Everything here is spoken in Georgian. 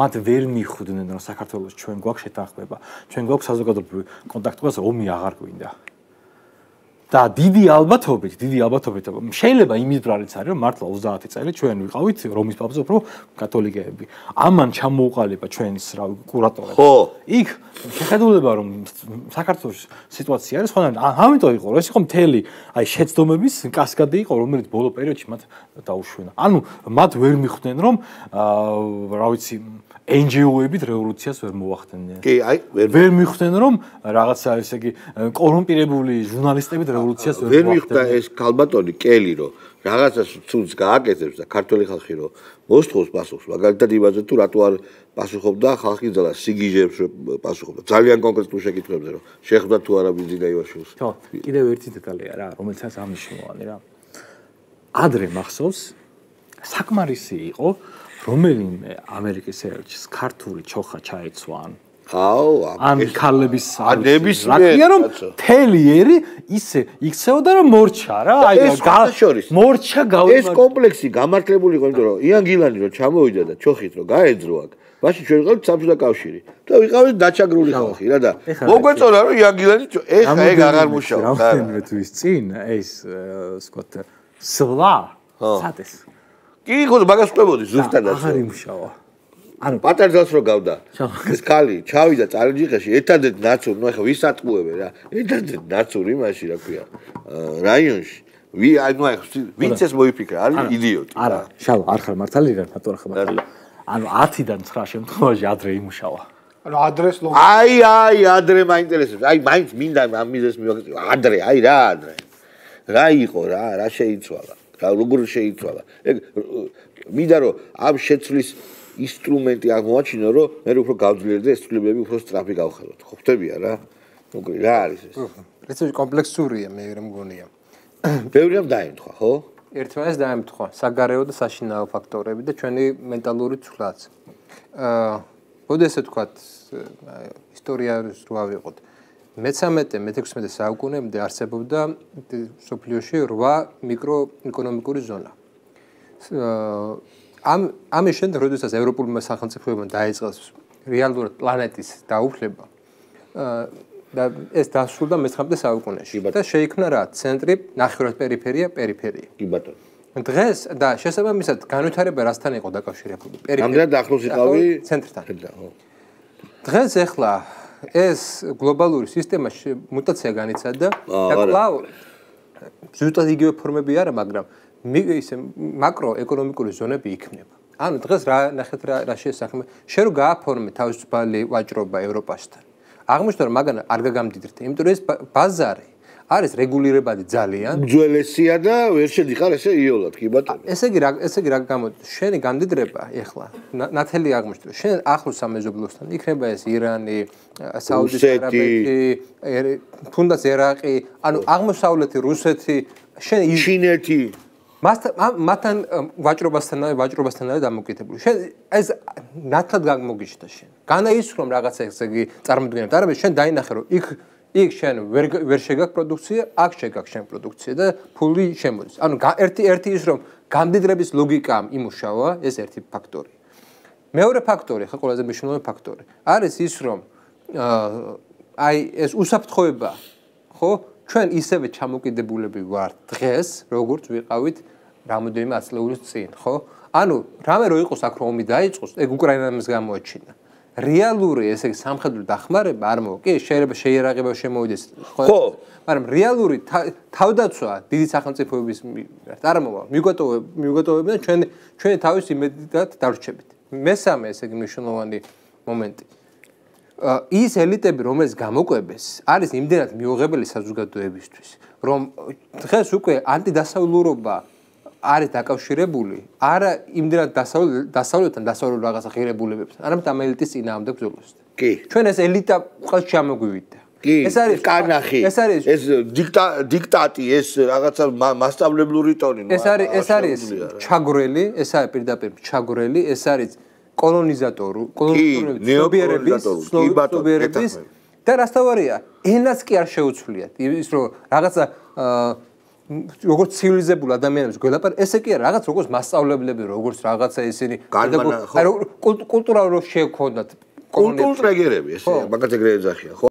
მათ ვერ მიხვდნენ რომ საქართველოს ჩვენ გვაქვს შეთანხმება ჩვენ გვაქვს საზოგადოებრივი კონტაქტი რომ ომი აღარ გვინდა და დიდი ალბათობით, დიდი ალბათობით შეიძლება იმის ბრალიც არის, რომ მართლა 30 წელი ჩვენ ვიყავით რომის პაპზე უფრო კათოლიკეები. ამან ჩამოუყალიბა ჩვენს რა კურატორებს. ხო. იქ შეხედულება რომ საქართველოს სიტუაცია არის ხოლმე ამიტომ იყო, რომ ეს იყო მთელი აი შეცდომების კასკადი იყო, რომელიც ბოლო პერიოდში მათ დაუშვენა. ანუ მათ ვერ მიხვდნენ რომ აა რა ვიცი NGO-ები რევოლუციას ვერ მოახდენენ. კი, აი, ვერ მიხვდნენ რომ რაღაცა ესე იგი კორუმპირებული ჟურნალისტები რევოლუციას ვერ მიხვდა ეს ქალბატონი კელი რო რაღაცას ცუნს გააკეთებს და ქართული ხალხი რო მოსთხოვს პასუხს მაგალითად იმაზე თუ რატო არ პასუხობდა ხალხი ძალა სიგიჟებს პასუხობდა ძალიან კონკრეტულ შეკითხვებზე რო შეხვდა თუ არა ბიზიდა ივაშვილს ხო კიდევ ერთი დეტალია რა რომელსაც ამნიშნულოვანი რა ადრე მახსოვს საკმარისი იყო რომელიმე ამერიკის ელჩს ქართული ჩოხა ჩაეცვა ან აო ან ქალების არის რაკია რომ მთელი ერი ისე იქცეოდა რომ მორჩა რა აი გაშორის მორჩა გავა ეს კომპლექსი გამართლებული იყო იმიტომ რომ იან გილანი რომ ჩამოვიდა და ჩოხით რომ გაეძრო აქ ماشي ჩვენ ყავთ სამშობლო კავშირი და ვიყავით დაჩაგრული ხალხი რა და მოგვეწონა რომ იან გილანი ეხა ეგ აღარ მუშაობს რა რამდენი თვის წინ ეს სკოტ სლა სადეს კი ხო მაგას ყვებოდი ზუსტად ასე აღარ იმუშავა ანუ პატარძალს რო გავდა ეს ქალი ჩავიდა წალენჯიხაში ერთადერთი ნაცური ნუ ეხა ვის ატყუებ რა ერთადერთი ნაცური მაში რა ქვია რაიონში ვი ანუ ეხა ვინც ეს მოიფიქრა არის იდიოტი არა შალო არ ხარ მართალი რა ნატურა ხარ მართალი ანუ 10-დან 9 შემთხვევაში ადრე იმუშავა ანუ ადრეს ლოგი აი აი ადრე მაინტერესებს აი მაინც მინდა ამ მიზეს მივაკეთე ადრე აი რა ადრე რა იყო რა რა შეიცვალა რა როგორ შეიცვალა ეგ მინდა რომ ამ შეცვლის ინსტრუმენტი აღმოაჩინო, რომ მე უფრო გავძლიერდე და ეს ცვლილებები უფრო სწრაფი გავხედოთ. ხო ხვდებია რა? უკვე რა არის ეს? რეცეპტი კომპლექსურია, მე რა მგონია. ბევრი ამ დაემთხვა, ხო? ერთმანეს დაემთხვა, საგარეო და საშინაო ფაქტორები და ჩვენი მენტალური ცვლაც. აა, მოდი ესე ვთქვათ, ისტორიას რო ავიღოთ. მეცამეტე, მე-16 საუკუნემდე არსებობდა სოფლიოში 8 მიკროეკონომიკური ზონა. აა ამ ამის შემდეგ, როდესაც ევროპულმა სახელმწიფოებმა დაიწყეს რეალურად პლანეტის დაუფლება, და ეს დასრულდა მე-19 საუკუნეში და შეიქმნა რა, ცენტრი, ნახევრად პერიფერია, პერიფერია. კი ბატონო. დღეს და შესაბამისად განვითარება რასთან იყო დაკავშირებული? პერიფერია. ამდენად ახლოს იყავი ცენტრთან. და ხო. დღეს ახლა ეს გლობალური სისტემა მუტაცია განიცადა და კლავ ზუსტად იგივე ფორმები არა, მაგრამ ისე макроეკონომიკური ზონები იქნება. ანუ დღეს რა ნახეთ რა რა შეესახება, შე რო გააფორმე თავისუფალი ვაჭრობა ევროპასთან. აღმოჩნდა რომ მაგან არ გაგამდიდრთ, იმიტომ რომ ეს ბაზარი არის რეგულირებადი ძალიან. უძველესია და ვერ შედიხარ ესე იოლად, კი ბატონო. ესე იგი რა ესე იგი რა გამოდი, შენი გამდიდრება ეხლა ნათელი აღმოჩნდა. შენ ახლო სამეზობლოსთან იქნება ეს ირანი, საუდის არაბეთი, ფუნდას ერაყი, ანუ აღმოსავლეთი რუსეთი შენ ჩინეთი მას მათთან ვაჭრობასთან ვაჭრობასთან არის დამოკიდებული. შენ ეს ნათლად გამოგიჩნდა შენ. განაის რომ რაღაცა ესე იგი წარმოგდგენთ არა შენ დაინახე რომ იქ იქ შენ ვერ ვერ შეგაქვს პროდუქცია, აქ შეგაქვს შენ პროდუქცია და ფული შემოდის. ანუ ერთი ერთი ის რომ გამდიდრების ლოგიკამ იმუშავა ეს ერთი ფაქტორი. მეორე ფაქტორი, ხა ყველაზე მნიშვნელოვანი ფაქტორი. არის ის რომ აი ეს უსაფრთხოება ხო ჩვენ ისევე ჩამოკიდებულები ვართ დღეს როგორც ვიყავით რამოდენიმე ათწლეულის წინ, ხო? ანუ რამე რო იყოს აქ რო ომი დაიწყოს, ეგ უკრაინამს გამოაჩინა. რეალური ესე სამხედრო დახმარება არ მოკი, შეიძლება შეერაღება შემოვიდეს, ხო? მაგრამ რეალური თავდაცვა დიდი სახელმწიფოების არ მოვა. მიგვატოვე მიგვატოვებინა ჩვენ ჩვენ თავის იმედად დარჩებით. მესამე ესე მნიშვნელოვანი მომენტი. ის ელიტები რომელს გამოკვებს, არის იმდენად მიუღებელი საზოგადოებისთვის, რომ დღეს უკვე ანტიდასავლურობა არის დაკავშირებული არა იმდენად დასავლ დასავლეთთან დასავლურ რაღაცა ღირებულებებს, არამედ ამ ელიტის ძინაამდე გზულოსთ. კი. ჩვენ ეს ელიტა ყოველ შემოგვივიდა. კი. ეს არის კანახი. ეს არის ეს დიქტატი, ეს რაღაცა მასშტაბლებლური ტონი. ეს არის ეს არის ჩაგრელი, ეს არის პირდაპირ ჩაგრელი, ეს არის კოლონიზატორი, კოლონიზატორები, ნეოკოლონიზატორები და რასთავარია, ენას კი არ შეუცვლიათ ის რომ რაღაცა აა როგორც ცივილიზებული ადამიანებს გველაპარ, ესე კი არა, რაღაც როგორც მასშტაბლებლები, როგორც რაღაცა ისინი, ანუ კულტურა რო შექონდათ კულტურა ეგერები ესე, მაგათ ეგრე ეძახიან.